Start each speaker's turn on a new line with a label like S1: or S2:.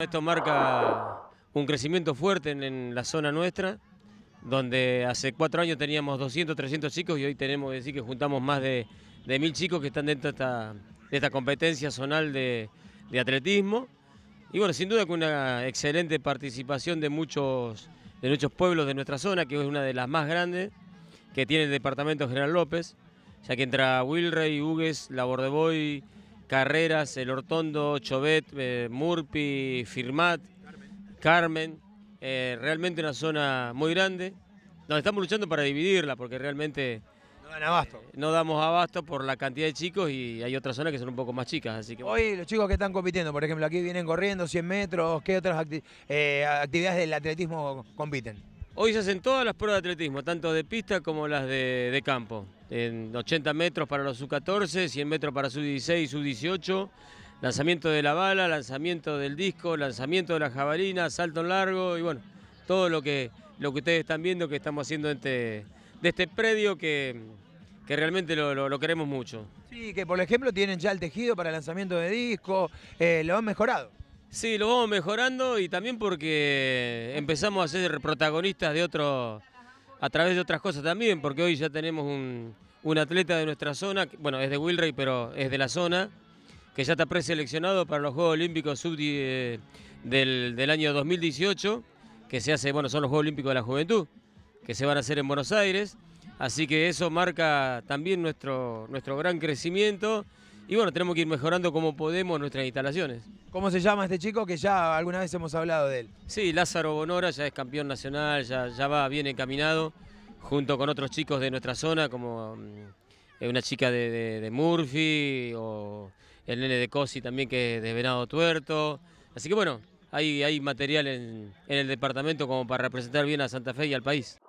S1: Esto marca un crecimiento fuerte en, la zona nuestra, donde hace cuatro años teníamos 200, 300 chicos y hoy tenemos que decir que juntamos más de, mil chicos que están dentro de esta, competencia zonal de, atletismo. Y bueno, sin duda con una excelente participación de muchos, de muchos pueblos de nuestra zona, que es una de las más grandes que tiene el departamento General López, ya que entra Wilrey, Hugues, Labordeboy, Carreras, El Hortondo, Chobet, eh, Murpi, Firmat, Carmen, eh, realmente una zona muy grande, donde estamos luchando para dividirla, porque realmente eh, no, damos abasto por la cantidad de chicos y hay otras zonas que son un poco más chicas. Así que,
S2: Hoy los chicos que están compitiendo, por ejemplo, aquí vienen corriendo 100 metros, ¿qué otras actividades del atletismo compiten?
S1: Hoy se hacen todas las pruebas de atletismo, tanto de pista como las de, campo. En 80 metros para los sub-14, 100 metros para sub-16, sub-18, lanzamiento de la bala, lanzamiento del disco, lanzamiento de la jabalina, salto largo y bueno, todo lo que, lo que ustedes están viendo que estamos haciendo este, de este predio que, que realmente lo, queremos mucho.
S2: Sí, que por ejemplo tienen ya el tejido para lanzamiento de disco, eh, lo han mejorado. Sí, lo vamos
S1: mejorando y también porque empezamos a ser protagonistas de otro, a través de otras cosas también, porque hoy ya tenemos un, atleta de nuestra zona, bueno, es de Wilray, pero es de la zona, que ya está preseleccionado para los Juegos Olímpicos eh, del, año 2018, que se hace, bueno, son los Juegos Olímpicos de la Juventud, que se van a hacer en Buenos Aires. Así que eso marca también nuestro, nuestro gran crecimiento y bueno, tenemos que ir mejorando como podemos nuestras instalaciones.
S2: ¿Cómo se llama este chico que ya alguna vez hemos hablado de él?
S1: Sí, Lázaro Bonora ya es campeón nacional, ya, ya va bien encaminado, junto con otros chicos de nuestra zona, como mm, una chica de, Murphy o el nene de Cosi también que es de Venado Tuerto. Así que bueno, hay, hay material en el departamento como para representar bien a Santa Fe y al país.